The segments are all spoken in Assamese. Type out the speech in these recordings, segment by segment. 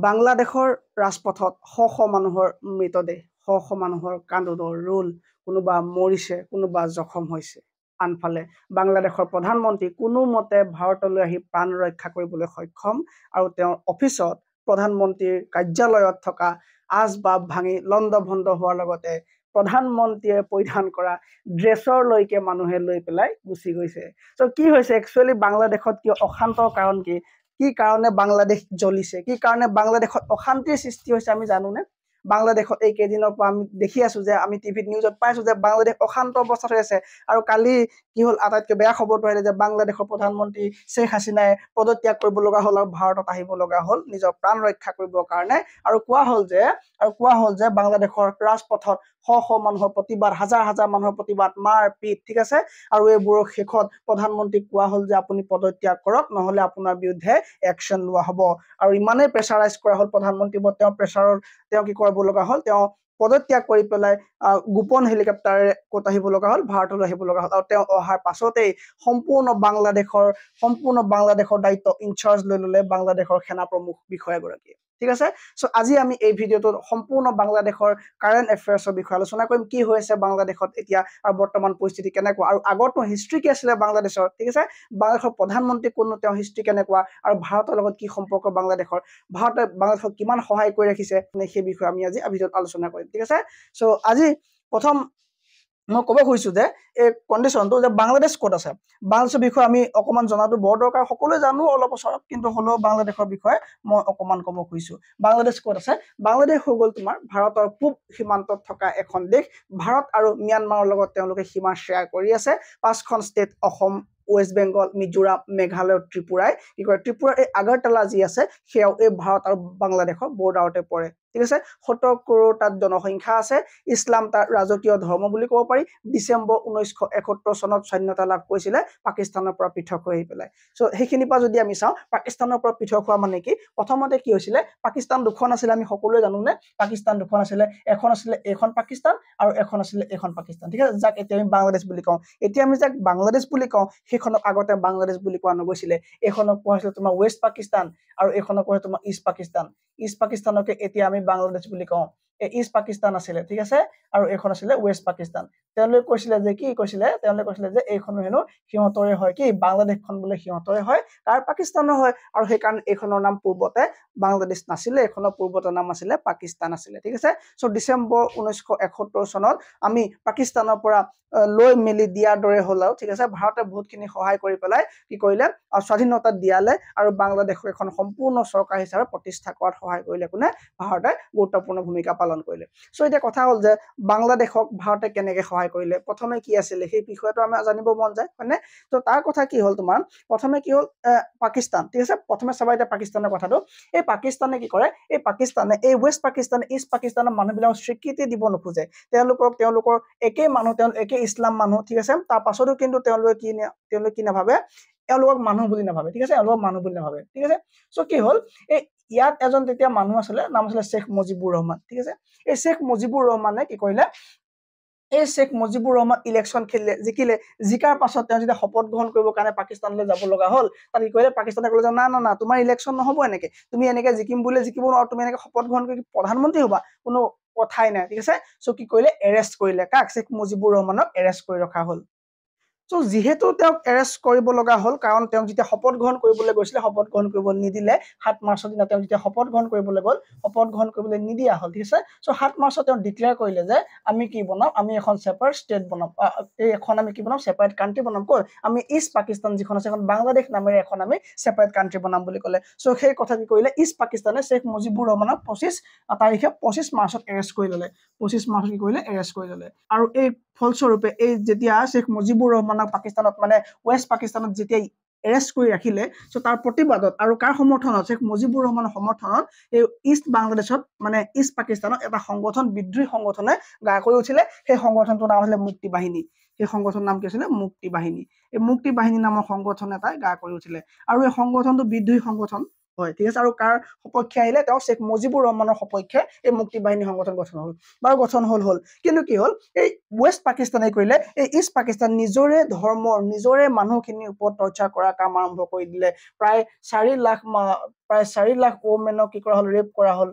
বাংলাদেশৰ ৰাজপথত শ শ মানুহৰ মৃতদেহ শ শ মানুহৰ কান্দোনৰ ৰোল কোনোবা মৰিছে কোনোবা জখম হৈছে আনফালে বাংলাদেশৰ প্ৰধানমন্ত্ৰী কোনোমতে ভাৰতলৈ আহি প্ৰাণ ৰক্ষা কৰিবলৈ সক্ষম আৰু তেওঁৰ অফিচত প্ৰধানমন্ত্ৰীৰ কাৰ্যালয়ত থকা আচবাব ভাঙি লণ্ড ভণ্ড হোৱাৰ লগতে প্ৰধানমন্ত্ৰীয়ে পৰিধান কৰা ড্ৰেছৰ লৈকে মানুহে লৈ পেলাই গুচি গৈছে চ' কি হৈছে একচুৱেলি বাংলাদেশত কিয় অশান্তৰ কাৰণ কি কি কাৰণে বাংলাদেশ জ্বলিছে কি কাৰণে বাংলাদেশত অশান্তিৰ সৃষ্টি হৈছে আমি জানো নে বাংলাদেশত এইকেইদিনৰ পৰা আমি দেখি আছো যে আমি টিভিত নিউজত পাইছো যে বাংলাদেশ অশান্ত অৱস্থাত হৈ আছে আৰু কালি কি হ'ল আটাইতকৈ বেয়া খবৰটো আহিলে যে বাংলাদেশৰ প্ৰধানমন্ত্ৰী শ্বেখ হাছিনাই পদত্যাগ কৰিব লগা হ'ল আৰু ভাৰতত আহিব লগা হ'ল নিজৰ প্ৰাণ ৰক্ষা কৰিবৰ কাৰণে আৰু কোৱা হ'ল যে আৰু কোৱা হ'ল যে বাংলাদেশৰ ৰাজপথত শ শ মানুহৰ প্ৰতিবাদ হাজাৰ হাজাৰ মানুহৰ প্ৰতিবাদ মাৰ পিট ঠিক আছে আৰু এইবোৰৰ শেষত প্ৰধানমন্ত্ৰীক কোৱা হ'ল যে আপুনি পদত্যাগ কৰক নহ'লে আপোনাৰ বিৰুদ্ধে একশ্যন লোৱা হ'ব আৰু ইমানেই প্ৰেচাৰাইজ কৰা হ'ল প্ৰধানমন্ত্ৰী তেওঁ প্ৰেচাৰৰ তেওঁ কি কৰে যাব লগা হল তেওঁ পদত্যাগ কৰি পেলাই আহ গোপন হেলিকপ্টাৰেৰে ক'ত আহিব লগা হ'ল ভাৰতলৈ আহিব লগা হ'ল আৰু তেওঁ অহাৰ পাছতেই সম্পূৰ্ণ বাংলাদেশৰ সম্পূৰ্ণ বাংলাদেশৰ দায়িত্ব ইনচাৰ্জ লৈ ল'লে বাংলাদেশৰ সেনা প্ৰমুখ বিষয়াগৰাকীয়ে ঠিক আছে সো আজি আমি এই ভিডিঅ'টোত সম্পূৰ্ণ বাংলাদেশৰ কাৰেণ্ট এফেয়াৰ্ছৰ বিষয়ে আলোচনা কৰিম কি হৈ আছে বাংলাদেশত এতিয়া আৰু বৰ্তমান পৰিস্থিতি কেনেকুৱা আৰু আগতো হিষ্ট্ৰী কি আছিলে বাংলাদেশৰ ঠিক আছে বাংলাদেশৰ প্ৰধানমন্ত্ৰী কোনো তেওঁ হিষ্ট্ৰী কেনেকুৱা আৰু ভাৰতৰ লগত কি সম্পৰ্ক বাংলাদেশৰ ভাৰতে বাংলাদেশক কিমান সহায় কৰি ৰাখিছে সেই বিষয়ে আমি আজি এই ভিডিঅ'ত আলোচনা কৰিম ঠিক আছে চ' আজি প্ৰথম মই ক'ব খুজিছো যে এই কণ্ডিশ্যনটো যে বাংলাদেশ ক'ত আছে বাংলাদেশৰ বিষয়ে আমি অকণমান জনাটো বৰ দৰকাৰ সকলোৱে জানো অলপ ওচৰত কিন্তু হ'লেও বাংলাদেশৰ বিষয়ে মই অকণমান ক'ব খুজিছো বাংলাদেশ ক'ত আছে বাংলাদেশ হৈ গ'ল তোমাৰ ভাৰতৰ পূব সীমান্তত থকা এখন দেশ ভাৰত আৰু ম্যানমাৰৰ লগত তেওঁলোকে সীমা শ্বেয়াৰ কৰি আছে পাঁচখন ষ্টেট অসম ৱেষ্ট বেংগল মিজোৰাম মেঘালয় ত্ৰিপুৰাই কি কয় ত্ৰিপুৰাৰ এই আগৰতলা যি আছে সেয়াও এই ভাৰত আৰু বাংলাদেশৰ বৰ্ডাৰতে পৰে ঠিক আছে সত্তৰ কৰোৰ তাত জনসংখ্যা আছে ইছলাম তাৰ ৰাজকীয় ধৰ্ম বুলি ক'ব পাৰি ডিচেম্বৰ ঊনৈছশ একসত্তৰ চনত স্বাধীনতা লাভ কৰিছিলে পাকিস্তানৰ পৰা পৃথক হৈ আহি পেলাই চ' সেইখিনিৰ পৰা যদি আমি চাওঁ পাকিস্তানৰ পৰা পৃথক হোৱা মানে কি প্ৰথমতে কি হৈছিলে পাকিস্তান দুখন আছিলে আমি সকলোৱে জানো নে পাকিস্তান দুখন আছিলে এখন আছিলে এইখন পাকিস্তান আৰু এখন আছিলে এইখন পাকিস্তান ঠিক আছে যাক এতিয়া আমি বাংলাদেশ বুলি কওঁ এতিয়া আমি যাক বাংলাদেশ বুলি কওঁ সেইখনক আগতে বাংলাদেশ বুলি কোৱা নগৈছিলে এইখনক কোৱা হৈছিলে তোমাৰ ৱেষ্ট পাকিস্তান আৰু এইখনক কোৱা হৈছিলে তোমাৰ ইষ্ট পাকিস্তান ইষ্ট পাকিস্তানকে এতিয়া আমি বাংলাদেশ বুলি কওঁ ইষ্ট পাকিস্তান আছিলে ঠিক আছে আৰু এইখন আছিলে ৱেষ্ট পাকিস্তান তেওঁলোকে কৈছিলে যে কি কৈছিলে তেওঁলোকে কৈছিলে যে এইখনো হেনো সিহঁতৰে হয় কি বাংলাদেশখন বোলে সিহঁতৰে হয় তাৰ পাকিস্তানৰ হয় আৰু সেইকাৰণে এইখনৰ নাম পূৰ্বতে বাংলাদেশ নাছিলে এইখনৰ পূৰ্বতে নাম আছিলে পাকিস্তান আছিলে ঠিক আছে চ' ডিচেম্বৰ ঊনৈছশ এসত্তৰ চনত আমি পাকিস্তানৰ পৰা লৈ মেলি দিয়াৰ দৰে হ'ল আৰু ঠিক আছে ভাৰতে বহুতখিনি সহায় কৰি পেলাই কি কৰিলে স্বাধীনতা দিয়ালে আৰু বাংলাদেশক এখন সম্পূৰ্ণ চৰকাৰ হিচাপে প্ৰতিষ্ঠা কৰাত সহায় কৰিলে কোনে ভাৰতে গুৰুত্বপূৰ্ণ ভূমিকা পালে পালন কৰিলে চ' এতিয়া কথা হ'ল যে বাংলাদেশক ভাৰতে কেনেকৈ সহায় কৰিলে প্ৰথমে কি আছিলে সেই বিষয়েতো আমি জানিব মন যায় হয়নে ত' তাৰ কথা কি হ'ল তোমাৰ প্ৰথমে কি হ'ল পাকিস্তান ঠিক আছে প্ৰথমে চাবা এতিয়া পাকিস্তানৰ কথাটো এই পাকিস্তানে কি কৰে এই পাকিস্তানে এই ৱেষ্ট পাকিস্তানে ইষ্ট পাকিস্তানৰ মানুহবিলাকক স্বীকৃতি দিব নোখোজে তেওঁলোকক তেওঁলোকৰ একেই মানুহ তেওঁ একেই ইছলাম মানুহ ঠিক আছে তাৰ পাছতো কিন্তু তেওঁলোকে কি তেওঁলোকে কি নাভাবে এওঁলোকক মানুহ বুলি নাভাবে ঠিক আছে এওঁলোকক মানুহ বুলি নাভাবে ঠিক আছে চ' কি হ'ল এই ইয়াত এজন তেতিয়া মানুহ আছিলে নাম আছিলে শ্বেখ মুজিবুৰ ৰহমান ঠিক আছে এই শ্বেখ মুজিবুৰ ৰহমানে কি কৰিলে এই শ্বেখ মুজিবুৰ ৰহমান ইলেকশ্যন খেলিলে জিকিলে জিকাৰ পাছত তেওঁ যেতিয়া শপত গ্ৰহণ কৰিবৰ কাৰণে পাকিস্তানলৈ যাব লগা হ'ল তাত কি কৰিলে পাকিস্তানে ক'লে যে না না না তোমাৰ ইলেকশ্যন নহ'ব এনেকে তুমি এনেকে জিকিম বুলিলে জিকিব নোৱাৰো তুমি এনেকে শপত গ্ৰহণ কৰি প্ৰধানমন্ত্ৰী হ'বা কোনো কথাই নাই ঠিক আছে চ' কি কৰিলে এৰেষ্ট কৰিলে কাক শ্বেখ মুজিবুৰ ৰহমানক এৰেষ্ট কৰি ৰখা হ'ল চ' যিহেতু তেওঁক এৰেষ্ট কৰিব লগা হ'ল কাৰণ তেওঁক যেতিয়া শপত গ্ৰহণ কৰিবলৈ গৈছিলে শপত গ্ৰহণ কৰিব নিদিলে সাত মাৰ্চৰ দিনা তেওঁ যেতিয়া শপত গ্ৰহণ কৰিবলৈ গ'ল শপত গ্ৰহণ কৰিবলৈ নিদিয়া হ'ল ঠিক আছে চ' সাত মাৰ্চত তেওঁ ডিক্লেয়াৰ কৰিলে যে আমি কি বনাম আমি এখন ছেপাৰেট ষ্টেট বনাম এই এখন আমি কি বনাম ছেপাৰেট কাণ্ট্ৰি বনাম ক'ত আমি ইষ্ট পাকিস্তান যিখন আছে সেইখন বাংলাদেশ নামেৰে এখন আমি ছেপাৰেট কাণ্ট্ৰি বনাম বুলি ক'লে চ' সেই কথাটো কৰিলে ইষ্ট পাকিস্তানে শ্বেখ মুজিবুৰ ৰহমানক পঁচিছ তাৰিখে পঁচিছ মাৰ্চত এৰেষ্ট কৰি ল'লে পঁচিছ মাৰ্চত কি কৰিলে এৰেষ্ট কৰি ল'লে আৰু ফলস্বৰূপে এই যেতিয়া শ্বেখ মুজিবুৰ ৰহমানক পাকিস্তানত মানে ৱেষ্ট পাকিস্তানত যেতিয়া এৰেষ্ট কৰি ৰাখিলে চ' তাৰ প্ৰতিবাদত আৰু কাৰ সমৰ্থনত শ্বেখ মুজিবুৰ ৰহমানৰ সমৰ্থনত এই ইষ্ট বাংলাদেশত মানে ইষ্ট পাকিস্তানত এটা সংগঠন বিদ্ৰোহী সংগঠনে গা কৰি উঠিলে সেই সংগঠনটোৰ নাম আছিলে মুক্তি বাহিনী সেই সংগঠনৰ নাম কি আছিলে মুক্তি বাহিনী এই মুক্তি বাহিনী নামৰ সংগঠন এটাই গা কৰি উঠিলে আৰু এই সংগঠনটো বিদ্ৰোহী সংগঠন হয় ঠিক আছে আৰু কাৰ সপক্ষে আহিলে তেওঁ শ্বেখ মুজিবুৰ ৰহমানৰ সপক্ষে এই মুক্তি বাহিনী সংগঠন গঠন হ'ল বাৰু গঠন হ'ল হ'ল কিন্তু কি হ'ল এই ৱেষ্ট পাকিস্তানে কৰিলে এই ইষ্ট পাকিস্তান নিজৰে ধৰ্মৰ নিজৰে মানুহখিনিৰ ওপৰত টৰ্চাৰ কৰা কাম আৰম্ভ কৰি দিলে প্ৰায় চাৰি লাখ প্ৰায় চাৰি লাখ ৱমেনক কি কৰা হ'ল ৰেপ কৰা হ'ল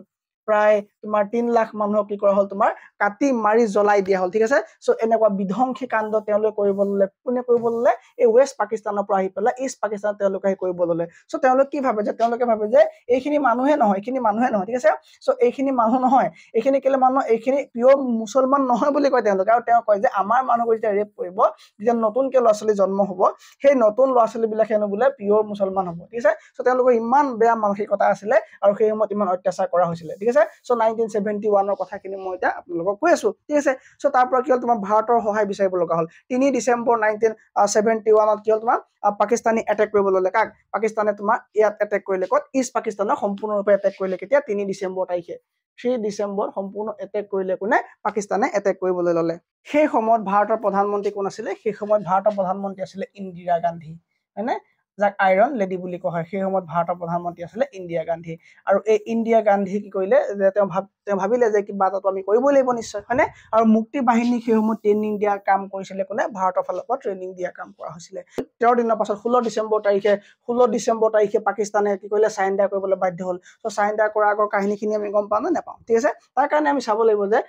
প্ৰায় তোমাৰ তিন লাখ মানুহক কি কৰা হ'ল তোমাৰ কাটি মাৰি জ্বলাই দিয়া হ'ল ঠিক আছে চ' এনেকুৱা বিধ্বংসী কাণ্ড তেওঁলোকে কৰিব ল'লে কোনে কৰিব ল'লে এই ৱেষ্ট পাকিস্তানৰ পৰা আহি পেলাই ইষ্ট পাকিস্তানত তেওঁলোকে আহি কৰিব ল'লে চ' তেওঁলোকে কি ভাবে যে তেওঁলোকে ভাবে যে এইখিনি মানুহে নহয় এইখিনি মানুহে নহয় ঠিক আছে চ' এইখিনি মানুহ নহয় এইখিনি কেলে মানুহ এইখিনি পিয়ৰ মুছলমান নহয় বুলি কয় তেওঁলোকে আৰু তেওঁ কয় যে আমাৰ মানুহবোৰ যেতিয়া ৰেপ কৰিব যেতিয়া নতুনকৈ ল'ৰা ছোৱালী জন্ম হ'ব সেই নতুন ল'ৰা ছোৱালীবিলাক হেনো বোলে পিয়ৰ মুছলমান হ'ব ঠিক আছে চ' তেওঁলোকৰ ইমান বেয়া মানসিকতা আছিলে আৰু সেই সময়ত ইমান অত্যাচাৰ কৰা হৈছিলে ঠিক আছে আছে চ' নাইনটিন ছেভেণ্টি ওৱানৰ কথাখিনি মই এতিয়া আপোনালোকক কৈ আছোঁ ঠিক আছে চ' তাৰ পৰা কি হ'ল তোমাৰ ভাৰতৰ সহায় বিচাৰিব লগা হ'ল তিনি ডিচেম্বৰ নাইনটিন ছেভেণ্টি ওৱানত কি হ'ল তোমাৰ পাকিস্তানী এটেক কৰিব ল'লে কাক পাকিস্তানে তোমাৰ ইয়াত এটেক কৰিলে ক'ত ইষ্ট পাকিস্তানক সম্পূৰ্ণৰূপে এটেক কৰিলে কেতিয়া তিনি ডিচেম্বৰ তাৰিখে থ্ৰী ডিচেম্বৰ সম্পূৰ্ণ এটেক কৰিলে কোনে পাকিস্তানে এটেক কৰিবলৈ ল'লে সেই সময়ত ভাৰতৰ প্ৰধানমন্ত্ৰী কোন আছিলে সেই সময়ত ভাৰতৰ প্ৰধানমন্ত্ৰী আছিলে ইন্দিৰা গান্ধী হয়নে যাক আইৰন লেডি বুলি কোৱা হয় সেই সময়ত ভাৰতৰ প্ৰধানমন্ত্ৰী আছিলে ইন্দিৰা গান্ধী আৰু এই ইন্দিৰা গান্ধীয়ে কি কৰিলে যে তেওঁ ভাব তেওঁ ভাবিলে যে কিবা এটাতো আমি কৰিবই লাগিব নিশ্চয় হয়নে আৰু মুক্তি বাহিনীক সেই সময়ত ট্ৰেইনিং দিয়া কাম কৰিছিলে কোনে ভাৰতৰ ফালৰ পৰা ট্ৰেইনিং দিয়াৰ কাম কৰা হৈছিলে তেৰ দিনৰ পাছত ষোল্ল ডিচেম্বৰ তাৰিখে ষোল্ল ডিচেম্বৰ তাৰিখে পাকিস্তানে কি কৰিলে চাৰেণ্ডাৰ কৰিবলৈ বাধ্য হ'ল তো চাৰেণ্ডাৰ কৰাৰ আগৰ কাহিনীখিনি আমি গম পাওঁ নে নাপাওঁ ঠিক আছে তাৰ কাৰণে আমি চাব লাগিব যে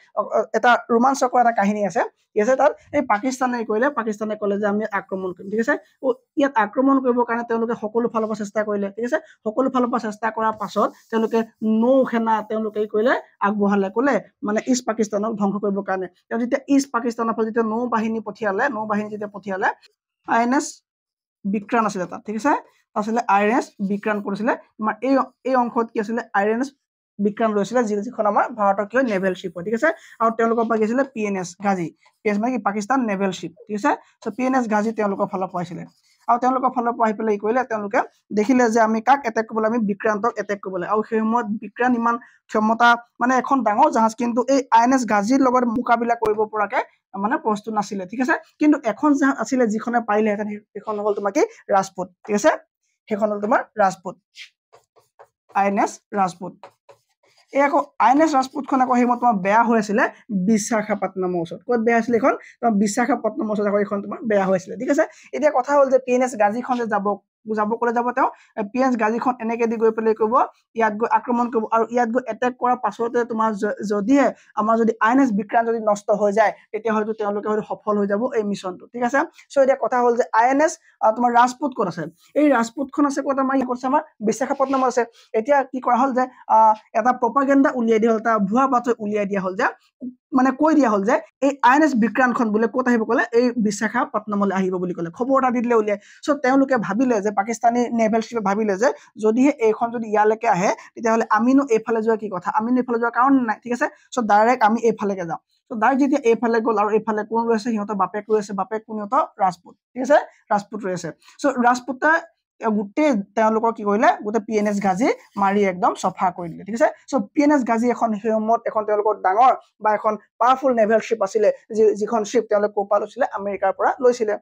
এটা ৰোমাঞ্চকৰ এটা কাহিনী আছে ঠিক আছে তাত এই পাকিস্তানে কৰিলে পাকিস্তানে ক'লে যে আমি আক্ৰমণ কৰিম ঠিক আছে ইয়াত আক্ৰমণ কৰিবৰ কাৰণে কাৰণে তেওঁলোকে সকলো ফালৰ পৰা চেষ্টা কৰিলে ঠিক আছে সকলো ফালৰ পৰা চেষ্টা কৰাৰ পাছত তেওঁলোকে নৌ সেনা তেওঁলোকে কৰিলে আগবঢ়ালে ক'লে মানে ইষ্ট পাকিস্তানক ধ্বংস কৰিবৰ কাৰণে তেওঁ যেতিয়া ইষ্ট পাকিস্তানৰ ফালে যেতিয়া নৌ বাহিনী পঠিয়ালে নৌ বাহিনী যেতিয়া পঠিয়ালে আই এন এছ বিক্ৰাণ আছিলে তাত ঠিক আছে আছিলে আই এন এছ বিক্ৰাণ কৰিছিলে আমাৰ এই এই অংশত কি আছিলে আই এন এছ বিক্ৰাণ লৈছিলে যি যিখন আমাৰ ভাৰতৰ কি হয় নেভেল শ্বিপ হয় ঠিক আছে আৰু তেওঁলোকৰ পৰা কি আছিলে P N S Ghazi P N S মানে কি পাকিস্তান নেভেল শ্বিপ ঠিক আছে চ' পি এন এছ গাজি তেওঁলোকৰ ফালৰ পৰা আছিলে আৰু তেওঁলোকৰ ফালৰ পৰা আহি পেলাই কি কৰিলে তেওঁলোকে দেখিলে যে আমি কাক এটেক কৰিবলৈ আমি বিক্ৰান্তক এটেক কৰিবলৈ আৰু সেই সময়ত বিক্ৰান্ত ইমান ক্ষমতা মানে এখন ডাঙৰ জাহাজ কিন্তু এই আই এন এছ গাজিৰ লগত মোকাবিলা কৰিব পৰাকে মানে প্ৰস্তুত নাছিলে ঠিক আছে কিন্তু এখন জাহাজ আছিলে যিখনে পাৰিলেহেঁতেন সেইখন হ'ল তোমাৰ কি ৰাজপুত ঠিক আছে সেইখন হ'ল তোমাৰ Rajput I N S Rajput এই আকৌ আই এন এছ ৰাজপুতখন আকৌ সেইমত তোমাৰ বেয়া হৈ আছিলে বিশাখাপট্টনমৰ ওচৰত ক'ত বেয়া আছিলে এইখন তোমাৰ বিশাখাপট্টনমৰ ওচৰত আকৌ এইখন তোমাৰ বেয়া হৈ আছিলে ঠিক আছে এতিয়া কথা হ'ল যে পি এন এছ গাজিখন যে যাব বুজাব ক'লে যাব তেওঁ পিঁয়াজ গাজিখন এনেকৈ দি গৈ পেলাই কৰিব ইয়াত গৈ আক্ৰমণ কৰিব আৰু ইয়াত গৈ এটেক কৰাৰ পাছতে তোমাৰ যদিহে আমাৰ যদি আই এন এছ বিক্ৰান্ত যদি নষ্ট হৈ যায় তেতিয়া হয়তো তেওঁলোকে হয়তো সফল হৈ যাব এই মিছনটো ঠিক আছে চ' এতিয়া কথা হ'ল যে আই এন এছ তোমাৰ ৰাজপুত ক'ত আছে এই ৰাজপুতখন আছে ক'ত আমাৰ ইয়াত আছে আমাৰ বিশাখাপট্টনমত আছে এতিয়া কি কৰা হ'ল যে এটা প্ৰপাগেণ্ডা উলিয়াই দিয়া হ'ল এটা ভুৱা বাতৰি উলিয়াই দিয়া হ'ল যে মানে কৈ দিয়া হ'ল যে এই আই এন এছ বিক্ৰান্তখন বোলে ক'ত আহিব ক'লে এই বিশাখাপট্টনমলৈ আহিব বুলি ক'লে খবৰ এটা দি দিলে উলিয়াই চ' তেওঁলোকে ভাবিলে যে পাকিস্তানী নেভেল শ্বিপে ভাবিলে যে যদিহে এইখন যদি ইয়ালৈকে আহে তেতিয়াহ'লে আমিনো এইফালে যোৱা কি কথা আমিনো এইফালে যোৱাৰ কাৰণ নাই ঠিক আছে চ' ডাইৰেক্ট আমি এইফালেকে যাওঁ চ' ডাইৰেক্ট যেতিয়া এইফালে গ'ল আৰু এইফালে কোন ৰৈ আছে সিহঁতৰ বাপেক ৰৈ আছে বাপেক কোন সিহঁতৰ ৰাজপুত ঠিক আছে ৰাজপুত ৰৈ আছে চ' ৰাজপুতে গোটেই তেওঁলোকৰ কি কৰিলে গোটেই পি এন এছ গাজি মাৰি একদম চফা কৰি দিলে ঠিক আছে চ' পি এন এছ গাজি এখন সেই সময়ত এখন তেওঁলোকৰ ডাঙৰ বা এখন পাৱাৰফুল নেভেল শ্বিপ আছিলে যিখন শ্বিপ তেওঁলোকে ক'ৰ পৰা লৈছিলে আমেৰিকাৰ পৰা লৈছিলে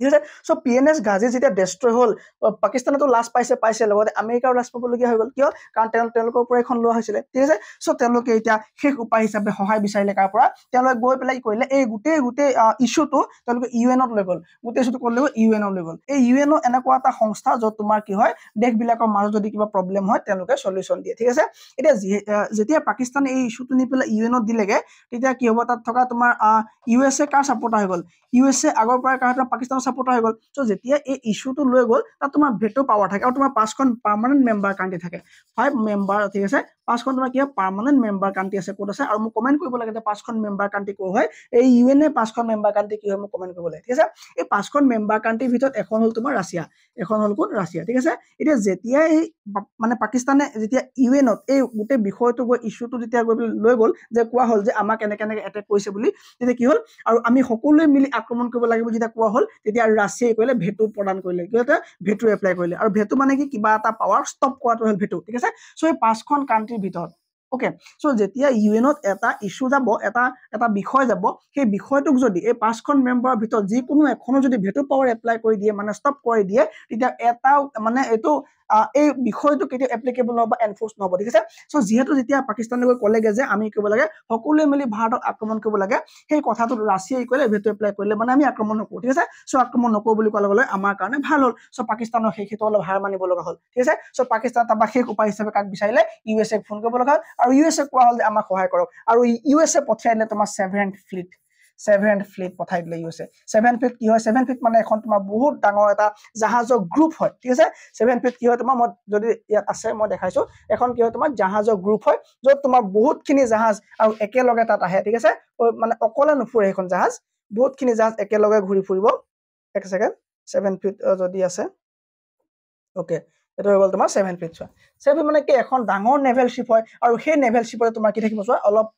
ঠিক আছে চ' পি এন এছ গাজী যেতিয়া ডেষ্ট্ৰয় হ'ল পাকিস্তানতো লাজ পাইছে পাইছে লগতে আমেৰিকাৰো লাজ পাবলগীয়া হৈ গ'ল কিয় কাৰণ তেওঁ তেওঁলোকৰ পৰা এখন লোৱা হৈছিলে ঠিক আছে চ' তেওঁলোকে এতিয়া শেষ উপায় হিচাপে সহায় বিচাৰিলে কাৰ পৰা তেওঁলোকে গৈ পেলাই কি কৰিলে এই গোটেই গোটেই ইছ্যুটো তেওঁলোকে ইউ এনত লৈ গ'ল গোটেই ইছ্যুটো ক'ত লৈ গ'ল ইউ এনত লৈ গ'ল এই ইউ এনো এনেকুৱা এটা সংস্থা য'ত তোমাৰ কি হয় দেশবিলাকৰ মাজত যদি কিবা প্ৰব্লেম হয় তেওঁলোকে চলিউশ্যন দিয়ে ঠিক আছে এতিয়া যেতিয়া পাকিস্তানে এই ইছ্যুটো নি পেলাই ইউ এনত দিলেগৈ তেতিয়া কি হ'ব তাত থকা তোমাৰ ইউ এছ এ কাৰ ছাপৰ্টাৰ হৈ গ'ল ইউ এছ এ আগৰ পৰা কাৰণ পাকিস্তানৰ ছাপৰ্টাৰ হৈ গ'ল চ' যেতিয়া এই ইছ্যুটো লৈ গ'ল তাত তোমাৰ ভেটো পাৱাৰ থাকে আৰু তোমাৰ পাঁচখন পাৰ্মানেণ্ট মেম্বাৰ কাণ্টি থাকে ফাইভ মেম্বাৰ ঠিক আছে পাঁচখন তোমাৰ কিবা পাৰ্মানেণ্ট মেম্বাৰ কাণ্টি আছে ক'ত আছে আৰু মোক কমেণ্ট কৰিব লাগে যে পাঁচখন মেম্বাৰ কাণ্টি ক'ত হয় এই ইউ এনে পাঁচখন মেম্বাৰ কাণ্টি কি হয় মোক কমেণ্ট কৰিব লাগে ঠিক আছে এই পাঁচখন মেম্বাৰ কাণ্টিৰ ভিতৰত এখন হ'ল তোমাৰ ৰাছিয়া এখন হ'ল কোন ৰাছিয়া ঠিক আছে এতিয়া যেতিয়া এই মানে পাকিস্তানে যেতিয়া ইউ এনত এই গোটেই বিষয়টো গৈ ইছ্যুটো যেতিয়া গৈ লৈ গ'ল যে কোৱা হ'ল যে আমাক এনেকৈ এনেকৈ এটেক কৰিছে বুলি তেতিয়া কি হ'ল আৰু আমি সকলোৱে মিলি আক্ৰমণ কৰিব লাগিব যেতিয়া কোৱা হ'ল তেতিয়া এতিয়া ৰাছিয়াই কৰিলে ভেটো প্ৰদান কৰিলে কি হ'লে ভেটো এপ্লাই কৰিলে আৰু ভেটো মানে কি কিবা এটা পাৱাৰ ষ্টপ কৰাটো হ'ল ভেটো ঠিক আছে চ' এই পাঁচখন কাণ্ট্ৰিৰ ভিতৰত অ'কে চ' যেতিয়া ইউ এনত এটা ইছ্যু যাব এটা এটা বিষয় যাব সেই বিষয়টোক যদি এই পাঁচখন মেম্বাৰৰ ভিতৰত যিকোনো এখনো যদি ভেটো পাৱাৰ এপ্লাই কৰি দিয়ে মানে ষ্টপ কৰি দিয়ে তেতিয়া এটাও মানে এইটো এই বিষয়টো কেতিয়াও এপ্লিকেবল নহ'ব বা এনফৰ্চ নহ'ব ঠিক আছে চ' যিহেতু যেতিয়া পাকিস্তানে গৈ ক'লেগৈ যে আমি কৰিব লাগে সকলোৱে মিলি ভাৰতক আক্ৰমণ কৰিব লাগে সেই কথাটো ৰাছিয়াই কৰিলে ভেটো এপ্লাই কৰিলে মানে আমি আক্ৰমণ নকৰো ঠিক আছে চ' আক্ৰমণ নকৰো বুলি কোৱাৰ লগে লগে আমাৰ কাৰণে ভাল হ'ল চ' পাকিস্তানৰ সেই ক্ষেত্ৰত অলপ হাৰ মানিব লগা হ'ল ঠিক আছে চ' পাকিস্তান তাৰপৰা শেষ উপায় হিচাপে কাক বিচাৰিলে ইউ এছ এক ফোন কৰিব লগা হ'ল আৰু ইউ এছ এক কোৱা হ'ল যে আমাক সহায় কৰক আৰু ইউ এছ পঠিয়াই দিলে তোমাৰ ছেভেন ফ্লিট ছেভেন ফ্লিট পঠাই দিলে ইউএছএ ছেভেন ফ্লিট কি হয় ছেভেন ফ্লিট মানে এখন তোমাৰ বহুত ডাঙৰ এটা জাহাজৰ গ্ৰুপ হয় ঠিক আছে ছেভেন ফ্লিট কি হয় তোমাৰ মই যদি ইয়াত আছে মই দেখাইছোঁ এখন কি হয় তোমাৰ জাহাজৰ গ্ৰুপ হয় য'ত তোমাৰ বহুতখিনি জাহাজ আৰু একেলগে তাত আহে ঠিক আছে মানে অকলে নুফুৰে সেইখন জাহাজ বহুতখিনি জাহাজ একেলগে ঘূৰি ফুৰিব এক ছেকেণ্ড ছেভেন ফিট যদি আছে অ'কে এইটো হৈ গ'ল তোমাৰ ছেভেন ফিট চোৱা ছেভেন ফিট মানে কি এখন ডাঙৰ নেভেল শ্বিপ হয় আৰু সেই নেভেল শ্বিপতে তোমাৰ কি থাকিব চোৱা অলপ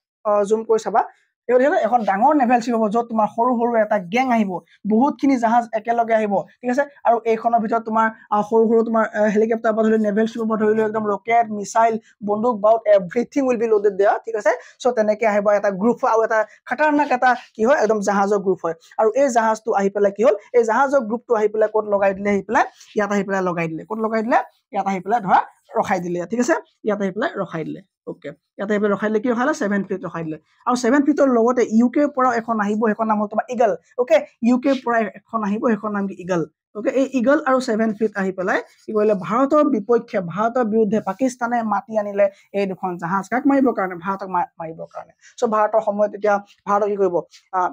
জুম কৰি চাবা সেই এখন ডাঙৰ নেভেল শ্বিপ হ'ব য'ত তোমাৰ সৰু সৰু এটা গেং আহিব বহুত খিনি জাহাজ একেলগে আহিব ঠিক আছে আৰু এইখনৰ ভিতৰত তোমাৰ সৰু সৰু তোমাৰ হেলিকপ্টাৰ পৰা ধৰি লৈ নেভেল শ্বিপৰ ধৰি লৈ একদম ৰকেট মিছাইল বন্দুক বাউট এভ্ৰিথিং উইল বি লোডেড দিয়া ঠিক আছে চ' তেনেকে আহিব এটা গ্ৰুপ হয় আৰু এটা খাটাৰনাক এটা কি হয় একদম জাহাজৰ গ্ৰুপ হয় আৰু এই জাহাজটো আহি পেলাই কি হ'ল এই জাহাজৰ গ্ৰুপটো আহি পেলাই ক'ত লগাই দিলে আহি পেলাই ইয়াত আহি পেলাই লগাই দিলে ক'ত লগাই দিলে ইয়াত আহি পেলাই ধৰা ৰখাই দিলে ঠিক আছে ইয়াত আহি পেলাই ৰখাই দিলে অ'কে ইয়াতে এইবিলাক ৰখাই দিলে কি ৰখাই দিলে ছেভেন ফিট ৰখাই দিলে আৰু ছেভেন ফিটৰ লগতে ইউ কেৰ পৰাও এখন আহিব সেইখন নাম হ'ল তোমাৰ ইগল অ'কে ইউ কেৰ পৰা এখন আহিব সেইখন নাম কি ইগল গতিকে এই ইগল আৰু ছেভেন ফ্লিট আহি পেলাই কি কৰিলে ভাৰতৰ বিপক্ষে ভাৰতৰ বিৰুদ্ধে পাকিস্তানে মাতি আনিলে এই দুখন জাহাজ কাক মাৰিবৰ কাৰণে ভাৰতক মাৰিবৰ কাৰণে চ' ভাৰতৰ সময়ত এতিয়া ভাৰতক কি কৰিব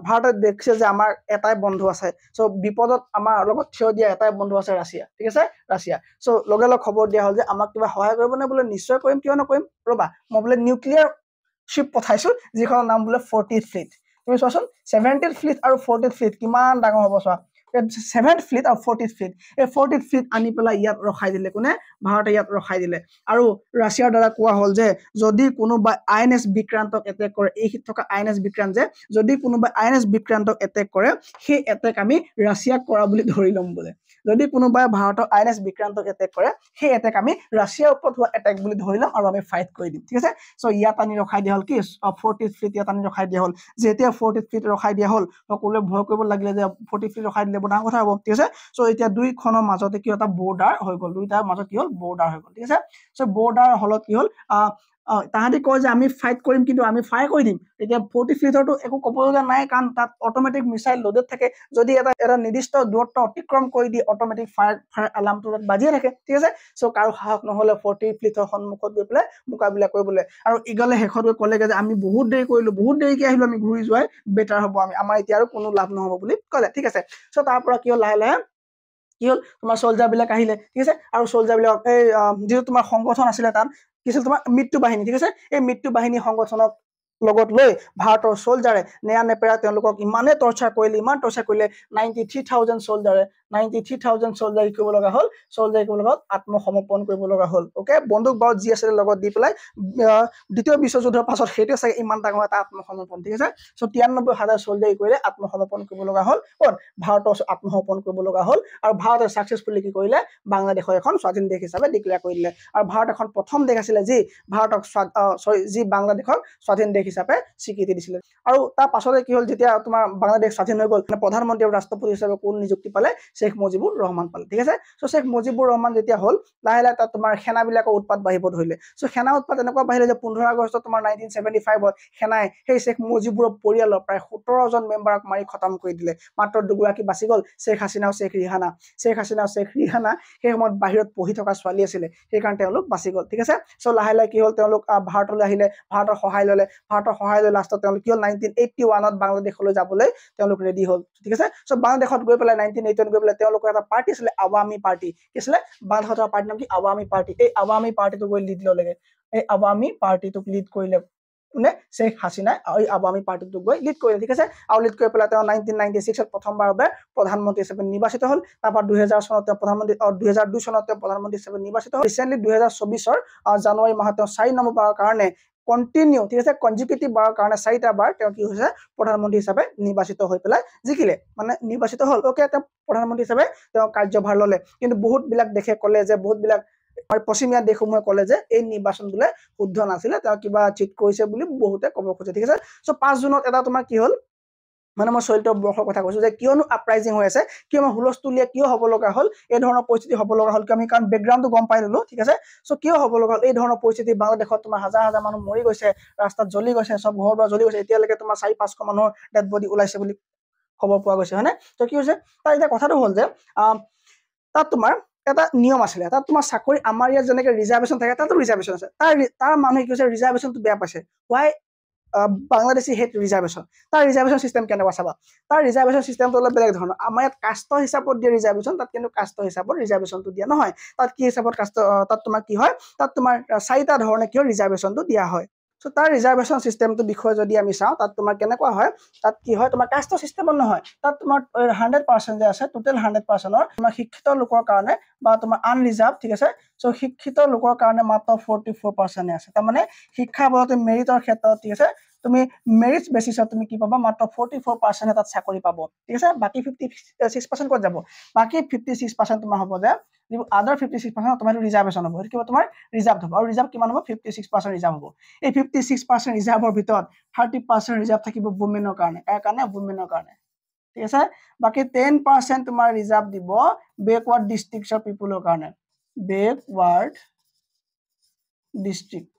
ভাৰতে দেখিছে যে আমাৰ এটাই বন্ধু আছে চ' বিপদত আমাৰ লগত থিয় দিয়া এটাই বন্ধু আছে ৰাছিয়া ঠিক আছে ৰাছিয়া চ' লগে লগ খবৰ দিয়া হ'ল যে আমাক কিবা সহায় কৰিবনে বোলে নিশ্চয় কৰিম কিয় নকৰিম ৰ'বা মই বোলে নিউক্লিয়াৰ শ্বিপ পঠাইছোঁ যিখনৰ নাম বোলে ফৰ্টি ফ্লিট তুমি চোৱাচোন ছেভেণ্টিথ ফ্লিট আৰু ফৰ্টি ফ্লিট কিমান ডাঙৰ হ'ব চোৱা ছেভেণ্ট ফিট আৰু ফৰ্টিথ ফ্লিট এই ফৰ্টিথ ফিট আনি পেলাই ইয়াত ৰখাই দিলে কোনে ভাৰতে ইয়াত ৰখাই দিলে আৰু ৰাছিয়াৰ দ্বাৰা কোৱা হ'ল যে যদি কোনোবাই আই এন এছ বিক্ৰান্তক এটেক কৰে এই থকা আই এন এছ বিক্ৰান্ত যে যদি কোনোবাই আই এন এছ বিক্ৰান্তক এটেক কৰে সেই এটেক আমি ৰাছিয়াক কৰা বুলি ধৰি ল'ম বোলে যদি কোনোবাই ভাৰতক আই এন এছ বিক্ৰান্তক এটেক কৰে সেই এটেক আমি ৰাছিয়াৰ ওপৰত হোৱা এটেক বুলি ধৰি ল'ম আৰু আমি ফাইট কৰি দিম ঠিক আছে চ' ইয়াত আনি ৰখাই দিয়া হ'ল কি ফৰ্টিথ ফ্লিট ইয়াত আনি ৰখাই দিয়া হ'ল যেতিয়া ফৰ্টিথ ফ্লিট ৰখাই দিয়া হ'ল সকলোৱে ভয় কৰিব লাগিলে যে ফৰ্টি ফ্লিট ৰখাই দিলে দেৱ ডাঙৰ কথা হ'ব ঠিক আছে চ' এতিয়া দুই খনৰ মাজতে কি এটা বৰ্ডাৰ হৈ গ'ল দুইটাৰ মাজত কি হ'ল বৰ্ডাৰ হৈ গ'ল ঠিক আছে চ' বৰ্ডাৰ হ'লত কি হ'ল তাহাঁতি কয় যে আমি ফাইট কৰিম কিন্তু আমি ফায়াৰ কৰি দিম তেতিয়া ফৰ্টি ফিটৰটো একো ক'বলগীয়া নাই কাৰণ তাত অট'মেটিক মিছাইল লোডেড থাকে যদি এটা এটা নিৰ্দিষ্ট দূৰত্ব অতিক্ৰম কৰি দি অট'মেটিক ফায়াৰ ফায়াৰ এলাৰ্মটো তাত বাজিয়ে থাকে ঠিক আছে চ' কাৰো সাহস নহ'লে ফৰ্টি ফিটৰ সন্মুখত গৈ পেলাই মোকাবিলা কৰিবলৈ আৰু ইগলে শেষত গৈ ক'লেগৈ যে আমি বহুত দেৰি কৰিলোঁ বহুত দেৰিকৈ আহিলোঁ আমি ঘূৰি যোৱাই বেটাৰ হ'ব আমি আমাৰ এতিয়া আৰু কোনো লাভ নহ'ব বুলি ক'লে ঠিক আছে চ' তাৰ পৰা কি হ'ল লাহে লাহে কি হ'ল তোমাৰ চলজাৰবিলাক আহিলে ঠিক আছে আৰু চলজাৰবিলাক এই যিটো তোমাৰ সংগঠন আছিলে তাত কি আছিল তোমাৰ মৃত্যু বাহিনী ঠিক আছে এই মৃত্যু বাহিনী সংগঠনক লগত লৈ ভাৰতৰ চলজাৰে নেয়া নেপেৰা তেওঁলোকক ইমানে টৰ্চাৰ কৰিলে ইমান টৰ্চাৰ কৰিলে নাইণ্টি থ্ৰী থাউজেণ্ড চলজাৰে নাইণ্টি থ্ৰী থাউজেণ্ড চলজাৰী কৰিব লগা হ'ল চলজাৰী কৰিব লগত আত্মসমৰ্পণ কৰিব লগা হ'ল অ'কে বন্দুক বাৰু যি আছিলে লগত দি পেলাই দ্বিতীয় বিশ্বযুদ্ধৰ পাছত সেইটোৱে চাগে ইমান ডাঙৰ এটা আত্মসমৰ্পণ ঠিক আছে চ' তিৰান্নব্বৈ হাজাৰ চলজাৰী কৰিলে আত্মসমৰ্পণ কৰিব লগা হ'ল ক'ত ভাৰতৰ আত্মসমৰ্পণ কৰিব লগা হ'ল আৰু ভাৰতে ছাকচেছফুলি কি কৰিলে বাংলাদেশৰ এখন স্বাধীন দেশ হিচাপে ডিক্লেয়াৰ কৰি দিলে আৰু ভাৰত এখন প্ৰথম দেশ আছিলে যি ভাৰতক চৰি যি বাংলাদেশক স্বাধীন দেশ হিচাপে স্বীকৃতি দিছিলে আৰু তাৰ পাছতে কি হ'ল যেতিয়া তোমাৰ বাংলাদেশ স্বাধীন হৈ গ'ল প্ৰধানমন্ত্ৰী আৰু ৰাষ্ট্ৰপতি হিচাপে কোন নিযুক্তি পালে শ্বেখ মুজিবুৰ ৰহমান পালে ঠিক আছে চ' শ্বেখ মুজিবুৰ ৰহমান যেতিয়া হ'ল লাহে লাহে তাত তোমাৰ সেনাবিলাকৰ উৎপাত বাঢ়িব ধৰিলে চ' সেনা উৎপাত এনেকুৱা বাঢ়িলে যে পোন্ধৰ আগষ্ট তোমাৰ নাইনটিন ছেভেণ্টি ফাইভত সেনাই সেই শ্বেখ মুজিবুৰৰ পৰিয়ালৰ প্ৰায় সোতৰজন মেম্বাৰক মাৰি খতম কৰি দিলে মাত্ৰ দুগৰাকী বাচি গ'ল শ্বেখ হাছিনাও শ্বেখ ৰিহানা শ্বেখ হাছিনা শ্বেখ ৰিহানা সেই সময়ত বাহিৰত পঢ়ি থকা ছোৱালী আছিলে সেইকাৰণে তেওঁলোক বাচি গ'ল ঠিক আছে চ' লাহে লাহে কি হ'ল তেওঁলোক ভাৰতলৈ আহিলে ভাৰতৰ সহায় ল'লে ভাৰত ভাৰতৰ সহায় লৈ লাষ্টত তেওঁলোক কি হ'ল নাইনটিন এইটটি ওৱানত বাংলাদেশলৈ যাবলৈ তেওঁলোক ৰেডি হ'ল ঠিক আছে চ' বাংলাদেশত গৈ পেলাই নাইনটিন এইটি ওৱান গৈ পেলাই তেওঁলোকৰ এটা পাৰ্টি আছিলে আৱামী পাৰ্টি কি আছিলে বাংলাদেশত পাৰ্টি নাম কি আৱামী পাৰ্টি এই আৱামী পাৰ্টিটো গৈ লিড ল'লেগৈ এই আৱামী পাৰ্টিটোক লিড কৰিলে কোনে শ্বেখ হাছিনাই এই আৱামী পাৰ্টিটোক গৈ লিড কৰিলে ঠিক আছে আৰু লিড কৰি পেলাই তেওঁ নাইনটিন নাইনটি ছিক্সত প্ৰথমবাৰৰ বাবে প্ৰধানমন্ত্ৰী হিচাপে নিৰ্বাচিত হ'ল তাৰপৰা দুহেজাৰ চনত তেওঁ প্ৰধানমন্ত্ৰী দুহেজাৰ দুই চনত তেওঁ প্ৰধানমন্ত্ৰী হিচাপে নিৰ্বাচিত হ'ল ৰিচেণ্টলি দুহেজাৰ চৌবিছৰ জানুৱাৰী মাহত তেওঁ চাৰি নম্বৰ বাৰৰ কাৰণে কণ্টিনিউ ঠিক আছে কনজিকিউটিভ বাৰৰ কাৰণে চাৰিটা বাৰ তেওঁ কি হৈছে প্ৰধানমন্ত্ৰী হিচাপে নিৰ্বাচিত হৈ পেলাই জিকিলে মানে নিৰ্বাচিত হ'ল অ'কে তেওঁ প্ৰধানমন্ত্ৰী হিচাপে তেওঁ কাৰ্যভাৰ ল'লে কিন্তু বহুতবিলাক দেশে ক'লে যে বহুতবিলাক আৰু পশ্চিমীয়া দেশসমূহে ক'লে যে এই নিৰ্বাচন বোলে শুদ্ধ নাছিলে তেওঁ কিবা চিট কৰিছে বুলি বহুতে ক'ব খোজে ঠিক আছে চ' পাঁচ জুনত এটা তোমাৰ কি হ'ল মানে মই চলিতবৰ্ষৰ কথা কৈছোঁ যে কিয়নো আপ্ৰাইজিং হৈ আছে কিয় মই হুলস্থুলীয়া কিয় হ'ব লগা হ'ল এই ধৰণৰ পৰিস্থিতি হ'ব লগা হ'ল কিয় আমি কাৰণ বেকগ্ৰাউণ্ডটো গম পাই ল'লোঁ ঠিক আছে চ' কিয় হ'ব লগা হ'ল এই ধৰণৰ পৰিস্থিতি বাংলাদেশত তোমাৰ হাজাৰ হাজাৰ মানুহ মৰি গৈছে ৰাস্তাত জ্বলি গৈছে চব ঘৰৰ পৰা জ্বলি গৈছে এতিয়ালৈকে তোমাৰ চাৰি পাঁচশ মানুহৰ ডেড বডি ওলাইছে বুলি খবৰ পোৱা গৈছে হয়নে ত' কি হৈছে তাৰ এতিয়া কথাটো হ'ল যে তাত তোমাৰ এটা নিয়ম আছিলে তাত তোমাৰ চাকৰি আমাৰ ইয়াত যেনেকৈ ৰিজাৰ্ভেশ্যন থাকে তাতো ৰিজাৰ্ভেশ্যন আছে তাৰ তাৰ মানুহে কি হৈছে ৰিজাৰ্ভেশ্যনটো বেয়া পাইছে ৱাই বাংলাদেশী হেড ৰিজাৰ্ভেশ্যন তাৰ ৰিজাৰ্ভেশ্যন চিষ্টেম কেনেকুৱা চাবা তাৰ ৰিজাৰ্ভেশ্যন চিষ্টেমটো অলপ বেলেগ ধৰণৰ আমাৰ ইয়াত কাষ্ট হিচাপত দিয়া ৰিজাৰ্ভেশ্যন তাত কিন্তু কাষ্ট হিচাপত ৰিজাৰ্ভেশ্যনটো দিয়া নহয় তাত কি হিচাপত কাষ্ট তাত তোমাৰ কি হয় তাত তোমাৰ চাৰিটা ধৰণে কি হয় ৰিজাৰ্ভেশ্যনটো দিয়া হয় চ' তাৰ ৰিজাৰ্ভেশ্যন চিষ্টেমটোৰ বিষয়ে যদি আমি চাওঁ তাত তোমাৰ কেনেকুৱা হয় তাত কি হয় তোমাৰ কাষ্টৰ চিষ্টেমত নহয় তাত তোমাৰ হাণ্ড্ৰেড পাৰ্চেণ্ট যে আছে টোটেল হাণ্ড্ৰেড পাৰ্চেণ্টৰ তোমাৰ শিক্ষিত লোকৰ কাৰণে বা তোমাৰ আনৰিজাৰ্ভ ঠিক আছে চ' শিক্ষিত লোকৰ কাৰণে মাত্ৰ ফৰ্টি ফ'ৰ পাৰ্চেণ্টহে আছে তাৰমানে শিক্ষাবলতে মেৰিটৰ ক্ষেত্ৰত ঠিক আছে তুমি মেৰিট বেচিছত তুমি কি পাবা মাত্ৰ ফৰ্টি ফ'ৰ পাৰ্চেণ্ট তাত চাকৰি পাব ঠিক আছে বাকী ফিফটি ছিক্স পাৰ্চেণ্ট ক'ত যাব বাকী ফিফটি ছিক্স পাৰ্চেণ্ট তোমাৰ হ'ব যে যিবোৰ আদাৰ ফিফটি ছিক্স পাৰ্চেণ্ট তোমাৰ ৰিজাৰ্ভেশ্যন হ'ব সেইটো কিবা তোমাৰ ৰিজাৰ্ভ হ'ব আৰু ৰিজাৰ্ভ কিমান হ'ব ফিফটি ছিক্স পাৰ্চেণ্ট ৰিজাৰ্ভ হ'ব এই ফিফটি ছিক্স পাৰ্চেণ্ট ৰিজাৰ্ভৰ ভিতৰত থাৰ্টি পাৰ্চেণ্ট ৰিজাৰ্ভ থাকিব বুমেনৰ কাৰণে কাৰ কাৰণে বুমেনৰ কাৰণে ঠিক আছে বাকী টেন পাৰ্চেণ্ট তোমাৰ ৰিজাৰ্ভ দিব বেকৱাৰ্ড ডিষ্ট্ৰিক্টৰ পিপুলৰ কাৰণে বেকৱাৰ্ড ডিষ্ট্ৰিক্ট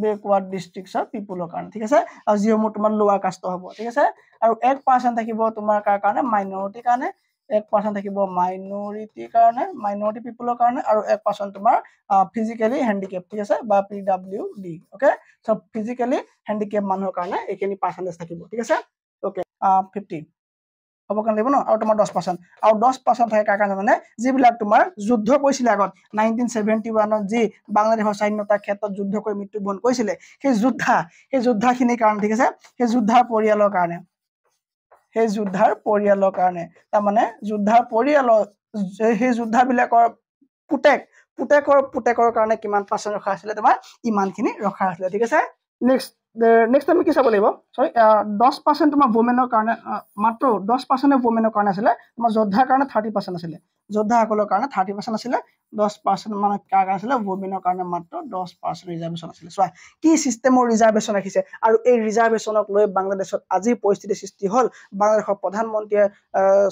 বেকৱাৰ্ড ডিষ্ট্ৰিক্টছৰ পিপুলৰ কাৰণে ঠিক আছে আৰু যিসমূহ তোমাৰ লোৱাৰ কাষ্টো হ'ব ঠিক আছে আৰু এক পাৰ্চেণ্ট থাকিব তোমাৰ কাৰ কাৰণে মাইনৰিটিৰ কাৰণে এক পাৰ্চেণ্ট থাকিব মাইনৰিটিৰ কাৰণে মাইনৰিটি পিপুলৰ কাৰণে আৰু এক পাৰ্চেণ্ট তোমাৰ ফিজিকেলি হেণ্ডিকেপ ঠিক আছে বা P W D okay so' physically handicap মানুহৰ কাৰণে এইখিনি পাৰ্চেণ্টেজ থাকিব ঠিক আছে অ'কে হ'ব কাৰণে লাগিব ন আৰু তোমাৰ দহ পাৰ্চেণ্ট আৰু দহ পাৰ্চেণ্ট থাকে কাৰণে জানানে যিবিলাক তোমাৰ যুদ্ধ কৰিছিলে আগত নাইনটিন ছেভেণ্টি ওৱানত যি বাংলাদেশৰ স্বাধীনতাৰ ক্ষেত্ৰত যুদ্ধ কৰি মৃত্যুবৰণ কৰিছিলে সেই যোদ্ধা সেই যোদ্ধাখিনিৰ কাৰণে ঠিক আছে সেই যোদ্ধাৰ পৰিয়ালৰ কাৰণে সেই যোদ্ধাৰ পৰিয়ালৰ কাৰণে তাৰমানে যোদ্ধাৰ পৰিয়ালৰ সেই যোদ্ধাবিলাকৰ পুতেক পুতেকৰ পুতেকৰ কাৰণে কিমান পাৰ্চেণ্ট ৰখা আছিলে তোমাৰ ইমানখিনি ৰখা আছিলে ঠিক আছে নেক্সট নেক্সট আমি কি চাব লাগিব চৰি দহ পাৰ্চেণ্ট তোমাৰ ৱমেনৰ কাৰণে মাত্ৰ দহ পাৰ্চেণ্ট ৱমেনৰ কাৰণে আছিলে তোমাৰ যোদ্ধাৰ কাৰণে থাৰ্টি পাৰ্চেণ্ট আছিলে যোদ্ধাসকলৰ কাৰণে থাৰ্টি পাৰ্চেণ্ট আছিলে দহ পাৰ্চেণ্ট মানে কাৰ কাৰণে আছিলে ৱমেনৰ কাৰণে মাত্ৰ দহ পাৰ্চেণ্ট ৰিজাৰ্ভেশ্যন আছিলে চোৱা কি ছিষ্টেমৰ ৰিজাৰ্ভেশ্যন ৰাখিছে আৰু এই ৰিজাৰ্ভেশ্যনক লৈ বাংলাদেশত আজি পৰিস্থিতি সৃষ্টি হ'ল বাংলাদেশৰ প্ৰধানমন্ত্ৰীয়ে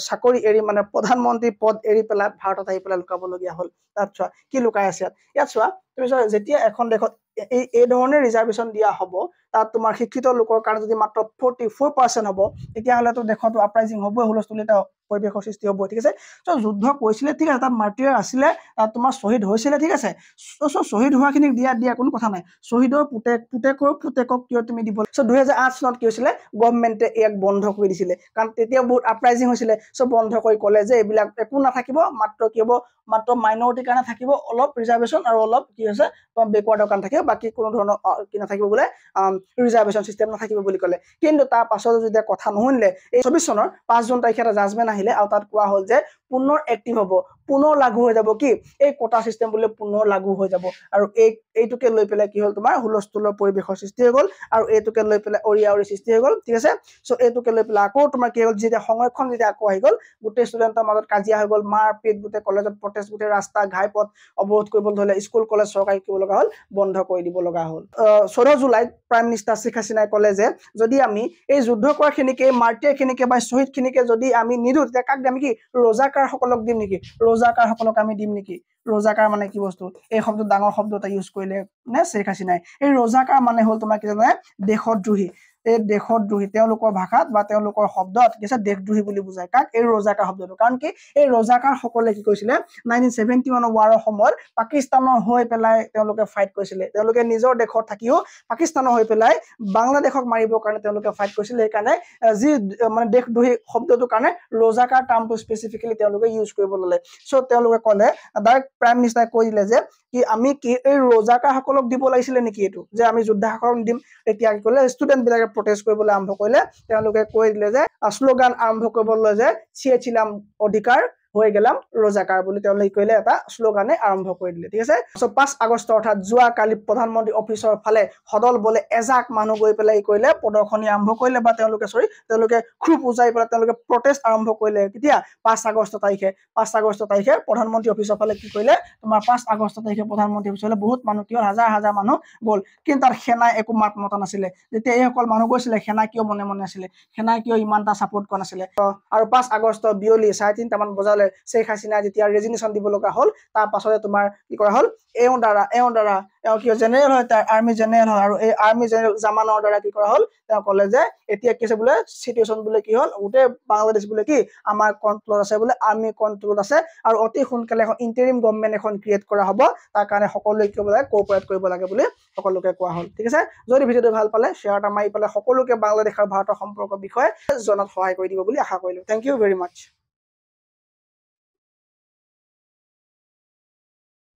চাকৰি এৰি মানে প্ৰধানমন্ত্ৰী পদ এৰি পেলাই ভাৰতত আহি পেলাই লুকাবলগীয়া হ'ল তাত চোৱা কি লুকাই আছে ইয়াত ইয়াত চোৱা তুমি চোৱা যেতিয়া এখন দেশত এই এই ধৰণে ৰিজাৰ্ভেশ্যন দিয়া হ'ব তাত তোমাৰ শিক্ষিত লোকৰ কাৰণে যদি মাত্ৰ ফৰ্টি ফ'ৰ পাৰ্চেণ্ট হ'ব তেতিয়াহ'লেতো দেশতো আপ্ৰাইজিং হ'বই হুলস্থুলীয়া পৰিৱেশৰ সৃষ্টি হ'ব ঠিক আছে চ' যুদ্ধ কৈছিলে ঠিক আছে তাত মাৰ্টিয়াৰ আছিলে তাত তোমাৰ শ্বহীদ হৈছিলে ঠিক আছে চ' হোৱা হোৱাখিনিক দিয়া দিয়া কোনো কথা নাই শ্বহীদৰ পুতেক পুতেকৰ পুতেকক কিয় তুমি দিব চ' দুহেজাৰ আঠ চনত কি হৈছিলে গভমেণ্টে ইয়াক বন্ধ কৰি দিছিলে কাৰণ তেতিয়া বহুত আপ্ৰাইজিং হৈছিলে চ' বন্ধ কৰি ক'লে যে এইবিলাক একো নাথাকিব মাত্ৰ কি হ'ব মাত্ৰ মাইনৰিটিৰ কাৰণে থাকিব অলপ ৰিজাৰ্ভেশ্যন আৰু অলপ কি হৈছে বেকৱাৰ্ডৰ কাৰণে থাকিব বাকী কোনো ধৰণৰ কি নাথাকিব বোলে ৰিজাৰ্ভেশ্যন ছিষ্টেম নাথাকিব বুলি ক'লে কিন্তু তাৰ পাছত যেতিয়া কথা নুশুনিলে এই চৌবিছ চনৰ পাঁচ জুন তাৰিখে এটা জাজমেণ্ট আহিলে আৰু তাত কোৱা হ'ল যে পুনৰ এক্টিভ হ'ব পুনৰ লাগু হৈ যাব কি এই কটা ছিষ্টেম বুলি পুনৰ লাগু হৈ যাব আৰু এই এইটোকে লৈ পেলাই কি হ'ল তোমাৰ হুলস্থুলৰ পৰিৱেশৰ সৃষ্টি হৈ গ'ল আৰু এইটোকে লৈ পেলাই অৰিয়া অৰি সৃষ্টি হৈ গ'ল ঠিক আছে চ' এইটোকে লৈ পেলাই আকৌ তোমাৰ কি হ'ল যেতিয়া সংৰক্ষণ যেতিয়া আকৌ আহি গ'ল গোটেই ষ্টুডেণ্টৰ মাজত কাজিয়া হৈ গ'ল মাৰ পিট গোটেই কলেজত প্ৰটেষ্ট গোটেই ৰাস্তা ঘাই পথ অৱৰোধ কৰিবলৈ ধৰিলে স্কুল কলেজ চৰকাৰে শিকিব লগা হ'ল বন্ধ কৰি দিব লগা হ'ল চৈধ্য জুলাইত প্ৰাইম মিনিষ্টাৰ শ্বেখ হাছিনাই ক'লে যে যদি আমি এই যুদ্ধ কৰাখিনিকে মাৰ্টিয়াৰখিনিকে বা শ্বহীদখিনিকে যদি আমি নিদিওঁ তেতিয়া কাক আমি কি ৰজাকাৰসকলক দিম নেকি ৰোজাকাৰ সকলক আমি দিম নেকি ৰোজাকাৰ মানে কি বস্তু এই শব্দ ডাঙৰ শব্দ এটা ইউজ কৰিলে নে চেখ নাই এই ৰোজাকাৰ মানে হ'ল তোমাৰ কি জানা দেশদ্ৰোহী এই দেশদ্ৰোহী তেওঁলোকৰ ভাষাত বা তেওঁলোকৰ শব্দত কি আছে দেশদ্ৰোহী বুলি বুজায় কাক এই ৰজাকাৰ শব্দটো কাৰণ কি এই ৰজাকাৰ সকলে কি কৈছিলে নাইনটিন ছেভেণ্টি ওৱানৰ ৱাৰৰ সময়ত পাকিস্তানৰ হৈ পেলাই তেওঁলোকে ফাইট কৰিছিলে তেওঁলোকে নিজৰ দেশত থাকিও পাকিস্তানৰ হৈ পেলাই বাংলাদেশক মাৰিবৰ কাৰণে তেওঁলোকে ফাইট কৰিছিলে সেইকাৰণে যি মানে দেশদ্ৰোহী শব্দটোৰ কাৰণে ৰজাকাৰ টাৰ্মটো স্পেচিফিকেলি তেওঁলোকে ইউজ কৰিব ল'লে চ' তেওঁলোকে ক'লে ডাইৰেক্ট প্ৰাইম মিনিষ্টাৰে কৈ দিলে যে কি আমি কি এই ৰজাকাৰসকলক দিব লাগিছিলে নেকি এইটো যে আমি যোদ্ধাসকলক দিম এতিয়া কি ক'লে ষ্টুডেণ্টবিলাকে প্ৰটেষ্ট কৰিবলৈ আৰম্ভ কৰিলে তেওঁলোকে কৈ দিলে যে শ্লোগান আৰম্ভ কৰিবলৈ যে চিয়ে চিলাম অধিকাৰ হৈ গেলাম ৰজাকাৰ বুলি তেওঁলোকে কৈলে এটা শ্লোগানে আৰম্ভ কৰি দিলে ঠিক আছে চ' পাঁচ আগষ্ট অৰ্থাৎ যোৱা কালি প্ৰধানমন্ত্ৰী অফিচৰ ফালে সদল বোলে এজাক মানুহ গৈ পেলাই কৰিলে প্ৰদৰ্শনী আৰম্ভ কৰিলে বা তেওঁলোকে চৰি তেওঁলোকে খুব উজাই পেলাই তেওঁলোকে প্ৰটেষ্ট আৰম্ভ কৰিলে কেতিয়া পাঁচ আগষ্ট তাৰিখে পাঁচ আগষ্ট তাৰিখে প্ৰধানমন্ত্ৰী অফিচৰ ফালে কি কৰিলে তোমাৰ পাঁচ আগষ্ট তাৰিখে প্ৰধানমন্ত্ৰী অফিচৰ ফালে বহুত মানুহ কিয় হাজাৰ হাজাৰ মানুহ গ'ল কিন্তু তাৰ সেনাই একো মাত মতা নাছিলে যেতিয়া এইসকল মানুহ গৈছিলে সেনাই কিয় মনে মনে আছিলে সেনাই কিয় ইমানটা ছাপৰ্ট কৰা নাছিলে আৰু পাঁচ আগষ্ট বিয়লি চাৰে তিনিটামান বজাৰ পালে শ্বেখ হাসিনাই যেতিয়া ৰেজিগনেশ্যন দিব লগা হ'ল তাৰ পাছতে তোমাৰ কি কৰা হ'ল এওঁ দ্বাৰা এওঁ দ্বাৰা তেওঁ কিয় জেনেৰেল হয় তাৰ আৰ্মি জেনেৰেল হয় আৰু এই আৰ্মি জেনেৰেল জামানৰ দ্বাৰা কি কৰা হ'ল তেওঁ ক'লে যে এতিয়া কি আছে বোলে চিটুৱেশ্যন বোলে কি হ'ল গোটেই বাংলাদেশ বোলে কি আমাৰ কণ্ট্ৰলত আছে বোলে আৰ্মি কণ্ট্ৰলত আছে আৰু অতি সোনকালে এখন ইণ্টেৰিম গভমেণ্ট এখন ক্ৰিয়েট কৰা হ'ব তাৰ কাৰণে সকলোৱে কি বোলে কপৰেট কৰিব লাগে বুলি সকলোকে কোৱা হ'ল ঠিক আছে যদি ভিডিঅ'টো ভাল পালে শ্বেয়াৰ এটা মাৰি পেলাই সকলোকে বাংলাদেশ আৰু ভাৰতৰ সম্পৰ্কৰ বিষয়ে জনাত সহায় কৰি দিব বুলি আশা কৰিলোঁ থেংক ইউ ভেৰি মাছ